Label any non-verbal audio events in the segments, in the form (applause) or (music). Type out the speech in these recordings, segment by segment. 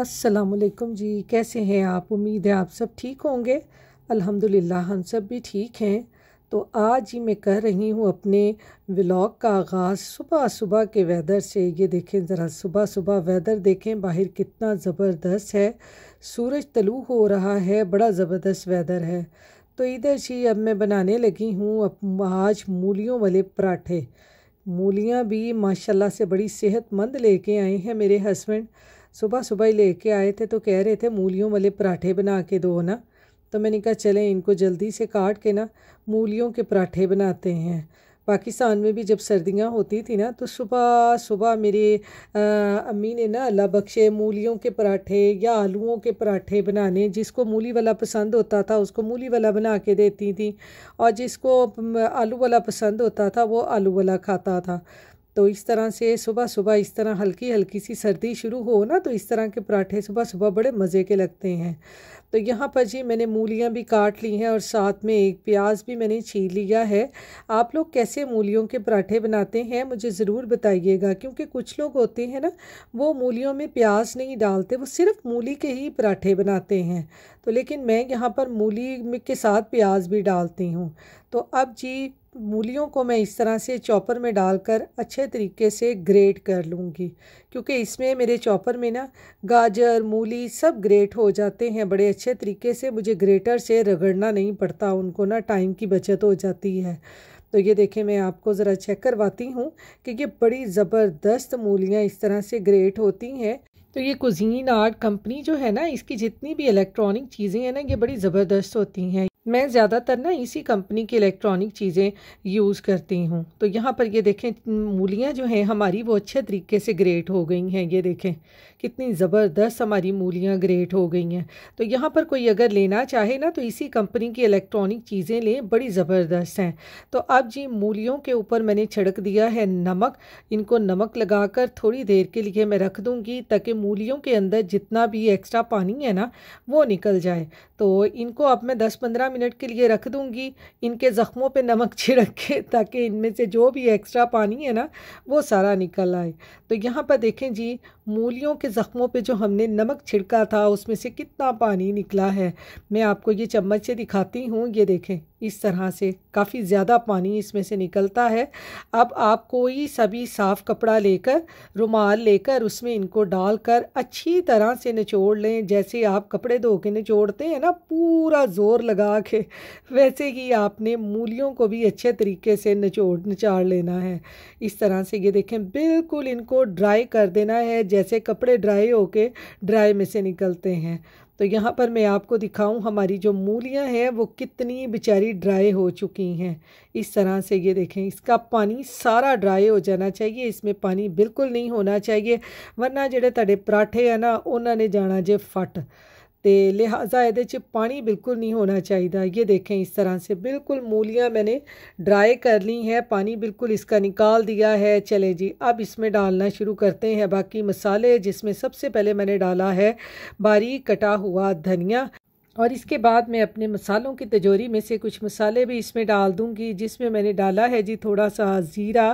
असलकम जी कैसे हैं आप उम्मीद है आप सब ठीक होंगे अल्हम्दुलिल्लाह हम सब भी ठीक हैं तो आज ही मैं कर रही हूँ अपने व्लॉग का आगाज़ सुबह सुबह के वेदर से ये देखें ज़रा सुबह सुबह वेदर देखें बाहर कितना ज़बरदस्त है सूरज तलू हो रहा है बड़ा ज़बरदस्त वेदर है तो इधर जी अब मैं बनाने लगी हूँ आज मूलियों वाले पराठे मूलियाँ भी माशाला से बड़ी सेहतमंद लेके आए हैं मेरे हस्बैंड सुबह सुबह ही लेके आए थे तो कह रहे थे मूलियों वाले पराठे बना के दो ना तो मैंने कहा चलें इनको जल्दी से काट के ना मूलियों के पराठे बनाते हैं पाकिस्तान में भी जब सर्दियाँ होती थी ना तो सुबह सुबह मेरे अम्मी ने ना अल्लाह बख्शे मूलियों के पराठे या आलूओं के पराठे बनाने जिसको मूली वाला पसंद होता था उसको मूली वाला बना के देती थी और जिसको आलू वाला पसंद होता था वो आलू वाला खाता था तो इस तरह से सुबह सुबह इस तरह हल्की हल्की सी सर्दी शुरू हो ना तो इस तरह के पराठे सुबह सुबह बड़े मज़े के लगते हैं तो यहाँ पर जी मैंने मूलियाँ भी काट ली हैं और साथ में एक प्याज भी मैंने छीन लिया है आप लोग कैसे मूलियों के पराठे बनाते हैं मुझे ज़रूर बताइएगा क्योंकि कुछ लोग होते हैं ना वो मूलियों में प्याज नहीं डालते वो सिर्फ मूली के ही पराठे बनाते हैं तो लेकिन मैं यहाँ पर मूली के साथ प्याज भी डालती हूँ तो अब जी मूलियों को मैं इस तरह से चॉपर में डालकर अच्छे तरीके से ग्रेट कर लूँगी क्योंकि इसमें मेरे चॉपर में ना गाजर मूली सब ग्रेट हो जाते हैं बड़े अच्छे तरीके से मुझे ग्रेटर से रगड़ना नहीं पड़ता उनको ना टाइम की बचत हो जाती है तो ये देखें मैं आपको ज़रा चेक करवाती हूँ कि ये बड़ी ज़बरदस्त मूलियाँ इस तरह से ग्रेट होती हैं तो ये कुजीन आर्ट कंपनी जो है ना इसकी जितनी भी इलेक्ट्रॉनिक चीज़ें हैं ना ये बड़ी ज़बरदस्त होती हैं मैं ज़्यादातर ना इसी कंपनी की इलेक्ट्रॉनिक चीज़ें यूज़ करती हूँ तो यहाँ पर ये देखें मूलियाँ जो हैं हमारी वो अच्छे तरीके से ग्रेट हो गई हैं ये देखें कितनी ज़बरदस्त हमारी मूलियाँ ग्रेट हो गई हैं तो यहाँ पर कोई अगर लेना चाहे ना तो इसी कंपनी की इलेक्ट्रॉनिक चीज़ें लें बड़ी ज़बरदस्त हैं तो अब जी मूलियों के ऊपर मैंने छिड़क दिया है नमक इनको नमक लगाकर थोड़ी देर के लिए मैं रख दूँगी ताकि मूलियों के अंदर जितना भी एक्स्ट्रा पानी है ना वो निकल जाए तो इनको अब मैं दस पंद्रह मिनट के लिए रख दूँगी इनके ज़ख्मों पर नमक (laughs) छिड़क के ताकि इनमें से जो भी एक्स्ट्रा पानी है ना वो सारा निकल आए तो यहाँ पर देखें जी मूलियों के ज़ख्मों पे जो हमने नमक छिड़का था उसमें से कितना पानी निकला है मैं आपको ये चम्मच से दिखाती हूँ ये देखें इस तरह से काफ़ी ज़्यादा पानी इसमें से निकलता है अब आप कोई सभी साफ़ कपड़ा लेकर रुमाल लेकर उसमें इनको डालकर अच्छी तरह से निचोड़ लें जैसे आप कपड़े धो के निचोड़ते हैं ना पूरा ज़ोर लगा के वैसे ही आपने मूलियों को भी अच्छे तरीके से निचोड़ निचाड़ लेना है इस तरह से ये देखें बिल्कुल इनको ड्राई कर देना है जैसे कपड़े ड्राई होके ड्राई में से निकलते हैं तो यहाँ पर मैं आपको दिखाऊँ हमारी जो मूलियाँ हैं वो कितनी बेचारी ड्राई हो चुकी हैं इस तरह से ये देखें इसका पानी सारा ड्राई हो जाना चाहिए इसमें पानी बिल्कुल नहीं होना चाहिए वरना जोड़े तड़े पराठे हैं ना उन्होंने जाना जे फट तो लिहाजा ये पानी बिल्कुल नहीं होना चाहिए ये देखें इस तरह से बिल्कुल मूलियाँ मैंने ड्राई कर ली हैं पानी बिल्कुल इसका निकाल दिया है चले जी अब इसमें डालना शुरू करते हैं बाकी मसाले जिसमें सबसे पहले मैंने डाला है बारीक कटा हुआ धनिया और इसके बाद मैं अपने मसालों की तजोरी में से कुछ मसाले भी इसमें डाल दूंगी जिसमें मैंने डाला है जी थोड़ा सा ज़ीरा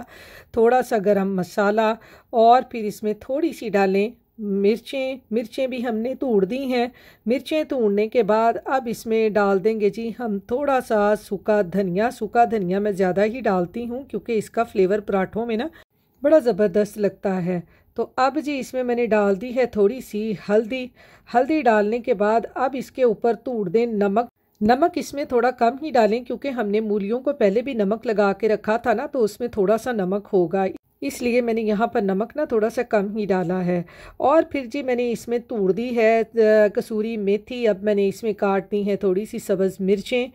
थोड़ा सा गरम मसाला और फिर इसमें थोड़ी सी डालें मिर्चें मिर्चें भी हमने तोड़ दी हैं मिर्चें तोड़ने के बाद अब इसमें डाल देंगे जी हम थोड़ा सा सूखा धनिया सूखा धनिया मैं ज़्यादा ही डालती हूँ क्योंकि इसका फ्लेवर पराठों में ना बड़ा ज़बरदस्त लगता है तो अब जी इसमें मैंने डाल दी है थोड़ी सी हल्दी हल्दी डालने के बाद अब इसके ऊपर तोड़ दें नमक नमक इसमें थोड़ा कम ही डालें क्योंकि हमने मूलियों को पहले भी नमक लगा के रखा था ना तो उसमें थोड़ा सा नमक होगा इसलिए मैंने यहाँ पर नमक ना थोड़ा सा कम ही डाला है और फिर जी मैंने इसमें तोड़ दी है कसूरी मेथी अब मैंने इसमें काट दी है थोड़ी सी सब्ज़ मिर्चें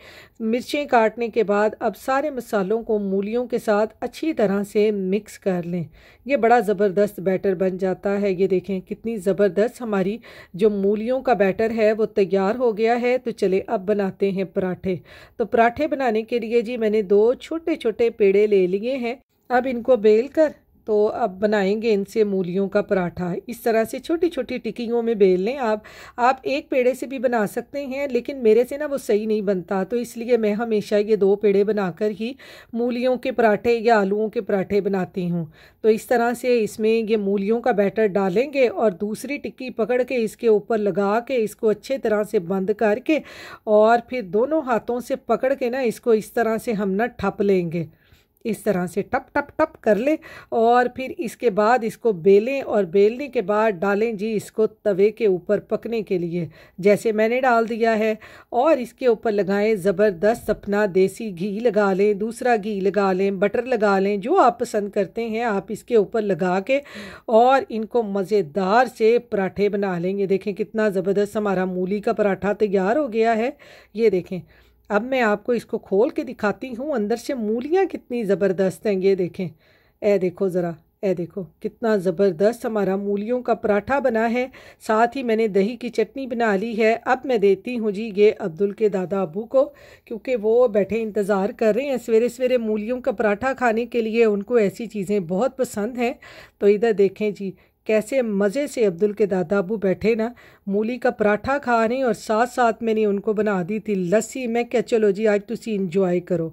मिर्चें काटने के बाद अब सारे मसालों को मूलियों के साथ अच्छी तरह से मिक्स कर लें ये बड़ा ज़बरदस्त बैटर बन जाता है ये देखें कितनी ज़बरदस्त हमारी जो मूलियों का बैटर है वो तैयार हो गया है तो चले अब बनाते हैं पराठे तो पराठे बनाने के लिए जी मैंने दो छोटे छोटे पेड़े ले लिए हैं अब इनको बेल कर तो अब बनाएंगे इनसे मूलियों का पराठा इस तरह से छोटी छोटी टिकियों में बेल लें आप आप एक पेड़े से भी बना सकते हैं लेकिन मेरे से ना वो सही नहीं बनता तो इसलिए मैं हमेशा ये दो पेड़े बनाकर ही मूलियों के पराठे या आलूओं के पराठे बनाती हूँ तो इस तरह से इसमें ये मूलियों का बैटर डालेंगे और दूसरी टिक्की पकड़ के इसके ऊपर लगा के इसको अच्छे तरह से बंद करके और फिर दोनों हाथों से पकड़ के ना इसको इस तरह से हम ना ठप लेंगे इस तरह से टप टप टप कर लें और फिर इसके बाद इसको बेलें और बेलने के बाद डालें जी इसको तवे के ऊपर पकने के लिए जैसे मैंने डाल दिया है और इसके ऊपर लगाएं ज़बरदस्त अपना देसी घी लगा लें दूसरा घी लगा लें बटर लगा लें जो आप पसंद करते हैं आप इसके ऊपर लगा के और इनको मज़ेदार से पराठे बना लेंगे देखें कितना ज़बरदस्त हमारा मूली का पराठा तैयार हो गया है ये देखें अब मैं आपको इसको खोल के दिखाती हूँ अंदर से मूलियाँ कितनी ज़बरदस्त हैं ये देखें ऐ देखो ज़रा ए देखो कितना ज़बरदस्त हमारा मूलियों का पराठा बना है साथ ही मैंने दही की चटनी बना ली है अब मैं देती हूँ जी ये अब्दुल के दादा अबू को क्योंकि वो बैठे इंतज़ार कर रहे हैं सवेरे सवेरे मूलियों का पराठा खाने के लिए उनको ऐसी चीज़ें बहुत पसंद हैं तो इधर देखें जी कैसे मज़े से अब्दुल के दादा अबू बैठे ना मूली का पराठा खा रहे और साथ साथ मैंने उनको बना दी थी लस्सी मैं क्या चलो जी आज तुम इंजॉय करो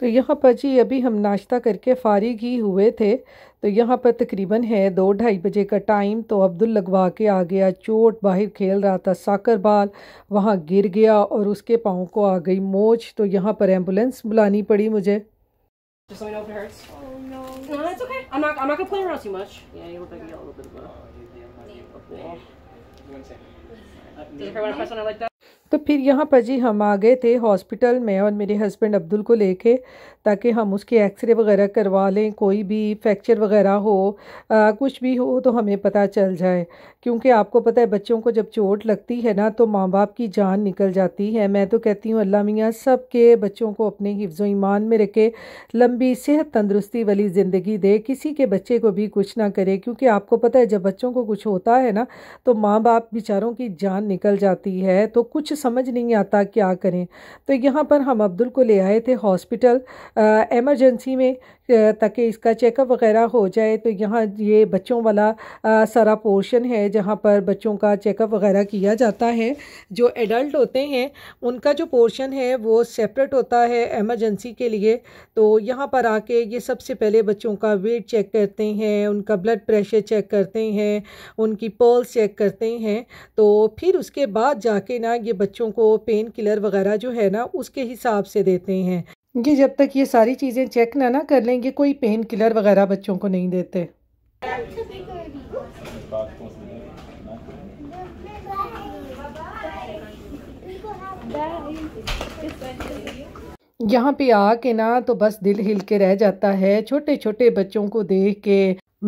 तो यहाँ पर जी अभी हम नाश्ता करके फारिग ही हुए थे तो यहाँ पर तकरीबन है दो ढाई बजे का टाइम तो अब्दुल लगवा के आ गया चोट बाहर खेल रहा था साकर बाल वहाँ गिर गया और उसके पाँव को आ गई मोच तो यहाँ पर एम्बुलेंस बुलानी पड़ी मुझे Just let me know if it hurts. Oh no. No, it's okay. I'm not. I'm not gonna play around too much. Yeah, you look like you got a little bit of a. a तो फिर यहाँ पर जी हम आ गए थे hospital में और मेरे हस्बैंड अब्दुल को लेके ताकि हम उसके एक्सरे वगैरह करवा लें कोई भी फ्रैक्चर वगैरह हो आ, कुछ भी हो तो हमें पता चल जाए क्योंकि आपको पता है बच्चों को जब चोट लगती है ना तो माँ बाप की जान निकल जाती है मैं तो कहती हूँ अल्लाह मियाँ सब के बच्चों को अपने हिफ्ज़ ईमान में रखे लंबी सेहत तंदरुस्ती वाली ज़िंदगी दे किसी के बच्चे को भी कुछ ना करे क्योंकि आपको पता है जब बच्चों को कुछ होता है ना तो माँ बाप बेचारों की जान निकल जाती है तो कुछ समझ नहीं आता क्या करें तो यहाँ पर हम अब्दुल को ले आए थे हॉस्पिटल एमरजेंसी में ताकि इसका चेकअप वगैरह हो जाए तो यहाँ ये बच्चों वाला आ, सारा पोर्शन है जहाँ पर बच्चों का चेकअप वगैरह किया जाता है जो एडल्ट होते हैं उनका जो पोर्शन है वो सेपरेट होता है एमरजेंसी के लिए तो यहाँ पर आके ये सबसे पहले बच्चों का वेट चेक करते हैं उनका ब्लड प्रेशर चेक करते हैं उनकी पल्स चेक करते हैं तो फिर उसके बाद जाके ना ये बच्चों को पेन किलर वगैरह जो है ना उसके हिसाब से देते हैं ये जब तक ये सारी चीज़ें चेक ना ना कर लेंगे कोई पेन किलर वगैरह बच्चों को नहीं देते यहाँ पे आके ना तो बस दिल हिल के रह जाता है छोटे छोटे बच्चों को देख के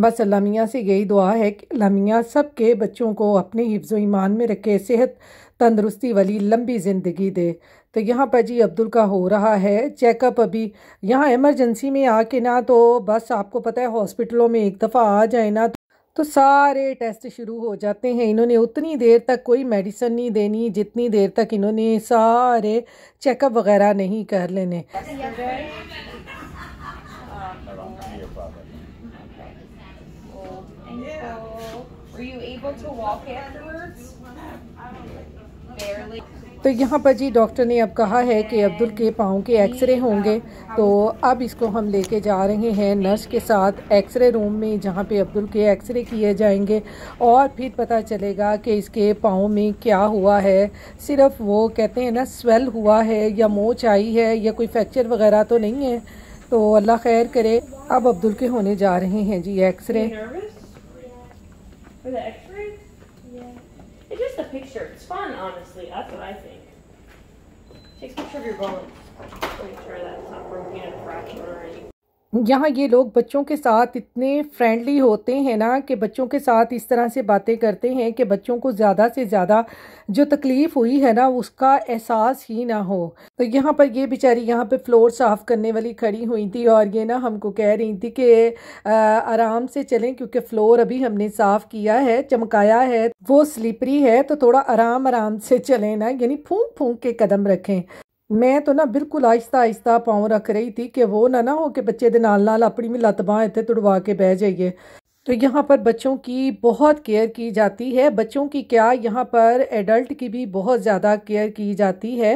बस अलामिया से यही दुआ है कि अलामिया सब के बच्चों को अपने हिफ्ज़ ईमान में रखे सेहत तंदरुस्ती वाली लंबी ज़िंदगी दे तो यहाँ पर जी अब्दुल का हो रहा है चेकअप अभी यहाँ इमरजेंसी में आके ना तो बस आपको पता है हॉस्पिटलों में एक दफ़ा आ जाए ना तो सारे टेस्ट शुरू हो जाते हैं इन्होंने उतनी देर तक कोई मेडिसिन नहीं देनी जितनी देर तक इन्होंने सारे चेकअप वगैरह नहीं कर लेने Were you able to walk afterwards? Barely. तो यहाँ पर जी डॉक्टर ने अब कहा है कि अब्दुल के पाँव के एक्सरे होंगे तो अब इसको हम लेके जा रहे हैं नर्स के साथ एक्सरे रूम में जहाँ पे अब्दुल के एक्सरे किए जाएंगे और फिर पता चलेगा कि इसके पाँव में क्या हुआ है सिर्फ वो कहते हैं ना स्वेल हुआ है या मोच आई है या कोई फ्रैक्चर वगैरह तो नहीं है तो अल्लाह खैर करे अब अब्दुल के होने जा रहे हैं जी x-ray picture. It's fun, honestly. That's what I think. Takes a picture of your bones. Make sure that's not broken and fractured or anything. यहाँ ये लोग बच्चों के साथ इतने फ्रेंडली होते हैं ना कि बच्चों के साथ इस तरह से बातें करते हैं कि बच्चों को ज़्यादा से ज़्यादा जो तकलीफ़ हुई है ना उसका एहसास ही ना हो तो यहाँ पर ये बेचारी यहाँ पे फ्लोर साफ़ करने वाली खड़ी हुई थी और ये ना हमको कह रही थी कि आराम से चलें क्योंकि फ़्लोर अभी हमने साफ़ किया है चमकाया है वो स्लीपरी है तो थोड़ा आराम आराम से चलें ना यानी फूक फूँक के कदम रखें मैं तो ना बिल्कुल आहिस्ता आहिस्ता पाँव रख रही थी कि वो ना ना हो कि बच्चे के नाल नाल अपनी भी लत्त बांह इतने तुड़वा के बह जाइए तो यहाँ पर बच्चों की बहुत केयर की जाती है बच्चों की क्या यहाँ पर एडल्ट की भी बहुत ज़्यादा केयर की जाती है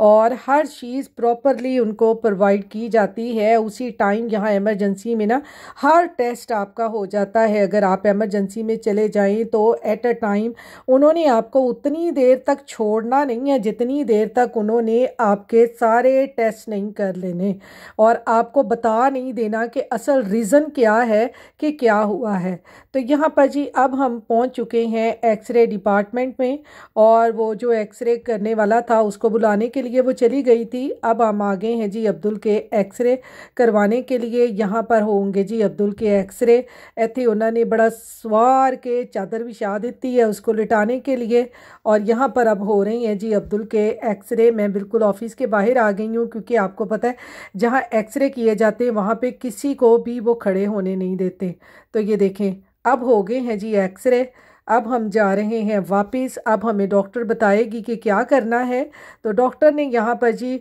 और हर चीज़ प्रॉपरली उनको प्रोवाइड की जाती है उसी टाइम यहाँ एमरजेंसी में ना हर टेस्ट आपका हो जाता है अगर आप एमरजेंसी में चले जाएं तो एट अ टाइम उन्होंने आपको उतनी देर तक छोड़ना नहीं है जितनी देर तक उन्होंने आपके सारे टेस्ट नहीं कर लेने और आपको बता नहीं देना कि असल रीज़न क्या है कि क्या हुआ है तो यहाँ पर जी अब हम पहुँच चुके हैं एक्सरे डिपार्टमेंट में और वो जो एक्सरे करने वाला था उसको बुलाने के लिए वो चली गई थी अब हम आ गए हैं जी अब्दुल के एक्सरे करवाने के लिए यहाँ पर होंगे जी अब्दुल के एक्सरे ऐसे उन्होंने बड़ा स्वार के चादर बिछा देती है उसको लिटाने के लिए और यहाँ पर अब हो रही हैं जी अब्दुल के एक्सरे मैं बिल्कुल ऑफिस के बाहर आ गई हूँ क्योंकि आपको पता है जहाँ एक्सरे किए जाते हैं वहाँ पर किसी को भी वो खड़े होने नहीं देते तो ये देखें अब हो गए हैं जी एक्सरे अब हम जा रहे हैं वापस अब हमें डॉक्टर बताएगी कि क्या करना है तो डॉक्टर ने यहाँ पर जी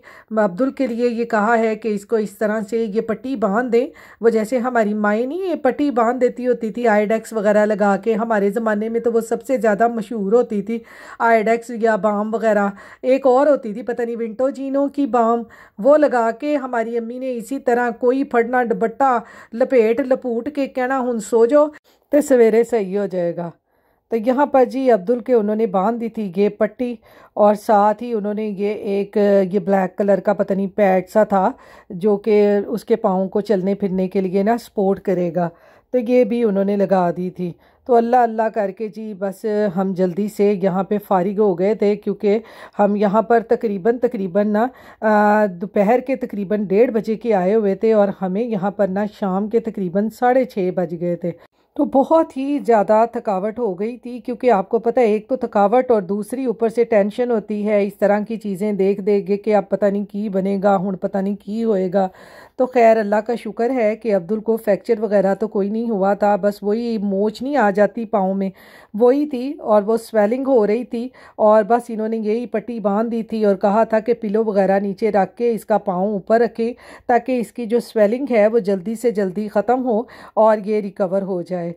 अब्दुल के लिए ये कहा है कि इसको इस तरह से ये पट्टी बांध दें वो जैसे हमारी माए नहीं ये पट्टी बांध देती होती थी आईडेक्स वगैरह लगा के हमारे ज़माने में तो वो सबसे ज़्यादा मशहूर होती थी आईडेक्स या बाम वगैरह एक और होती थी पता नहीं विंटोजीनो की बाम वो लगा के हमारी अम्मी ने इसी तरह कोई फटना दुपट्टा लपेट लपूट के कहना हूँ सो तो सवेरे सही हो जाएगा तो यहाँ पर जी अब्दुल के उन्होंने बांध दी थी ये पट्टी और साथ ही उन्होंने ये एक ये ब्लैक कलर का पता नहीं पैड सा था जो कि उसके पाँव को चलने फिरने के लिए ना सपोर्ट करेगा तो ये भी उन्होंने लगा दी थी तो अल्लाह अल्लाह करके जी बस हम जल्दी से यहाँ पे फारिग हो गए थे क्योंकि हम यहाँ पर तकरीबन तकरीबन ना दोपहर के तकरीबन डेढ़ बजे के आए हुए थे और हमें यहाँ पर ना शाम के तकरीबन साढ़े छः बज गए थे तो बहुत ही ज़्यादा थकावट हो गई थी क्योंकि आपको पता है एक तो थकावट और दूसरी ऊपर से टेंशन होती है इस तरह की चीज़ें देख देख के आप पता नहीं की बनेगा हूँ पता नहीं की होएगा तो खैर अल्लाह का शुक्र है कि अब्दुल को फ्रैक्चर वगैरह तो कोई नहीं हुआ था बस वही मोच नहीं आ जाती पाँव में वही थी और वो स्वेलिंग हो रही थी और बस इन्होंने यही पट्टी बांध दी थी और कहा था कि पिलो वगैरह नीचे रख के इसका पाँव ऊपर रखें ताकि इसकी जो स्वेलिंग है वो जल्दी से जल्दी ख़त्म हो और ये रिकवर हो जाए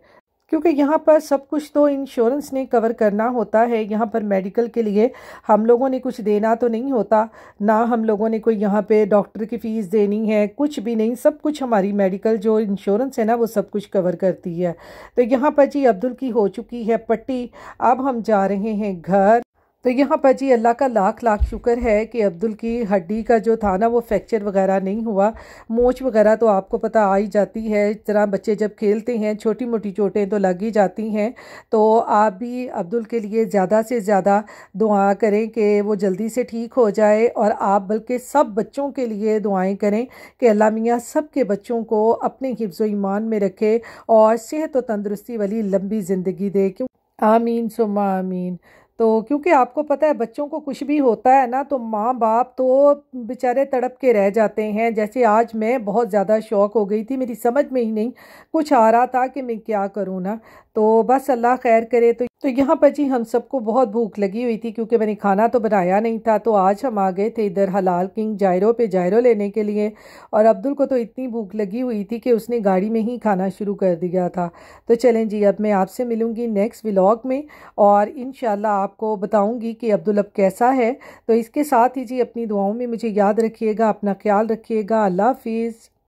क्योंकि यहाँ पर सब कुछ तो इंश्योरेंस ने कवर करना होता है यहाँ पर मेडिकल के लिए हम लोगों ने कुछ देना तो नहीं होता ना हम लोगों ने कोई यहाँ पे डॉक्टर की फ़ीस देनी है कुछ भी नहीं सब कुछ हमारी मेडिकल जो इंश्योरेंस है ना वो सब कुछ कवर करती है तो यहाँ पर जी अब्दुल की हो चुकी है पट्टी अब हम जा रहे हैं घर तो यहाँ पर जी अल्लाह का लाख लाख शुक्र है कि अब्दुल की हड्डी का जो था ना वो फ्रैक्चर वगैरह नहीं हुआ मोच वगैरह तो आपको पता आ ही जाती है इस तरह बच्चे जब खेलते हैं छोटी मोटी चोटें तो लग ही जाती हैं तो आप भी अब्दुल के लिए ज़्यादा से ज़्यादा दुआ करें कि वो जल्दी से ठीक हो जाए और आप बल्कि सब बच्चों के लिए दुआएँ करें कि अल्लाह मियाँ सब के बच्चों को अपने हिफ्ज़ ईमान में रखे और सेहत व तंदरुस्ती वाली लंबी ज़िंदगी दे क्यों आमीन सुमा आमीन तो क्योंकि आपको पता है बच्चों को कुछ भी होता है ना तो माँ बाप तो बेचारे तड़प के रह जाते हैं जैसे आज मैं बहुत ज़्यादा शौक हो गई थी मेरी समझ में ही नहीं कुछ आ रहा था कि मैं क्या करूँ ना तो बस अल्लाह खैर करे तो तो यहाँ पर जी हम सबको बहुत भूख लगी हुई थी क्योंकि मैंने खाना तो बनाया नहीं था तो आज हम आ गए थे इधर हलाल किंग जायरो पे जायरो लेने के लिए और अब्दुल को तो इतनी भूख लगी हुई थी कि उसने गाड़ी में ही खाना शुरू कर दिया था तो चलें जी अब मैं आपसे मिलूँगी नेक्स्ट व्लाग में और इन आपको बताऊँगी कि अब्दुल अब कैसा है तो इसके साथ ही जी अपनी दुआओं में मुझे याद रखिएगा अपना ख्याल रखिएगा अल्लाह हाफिज़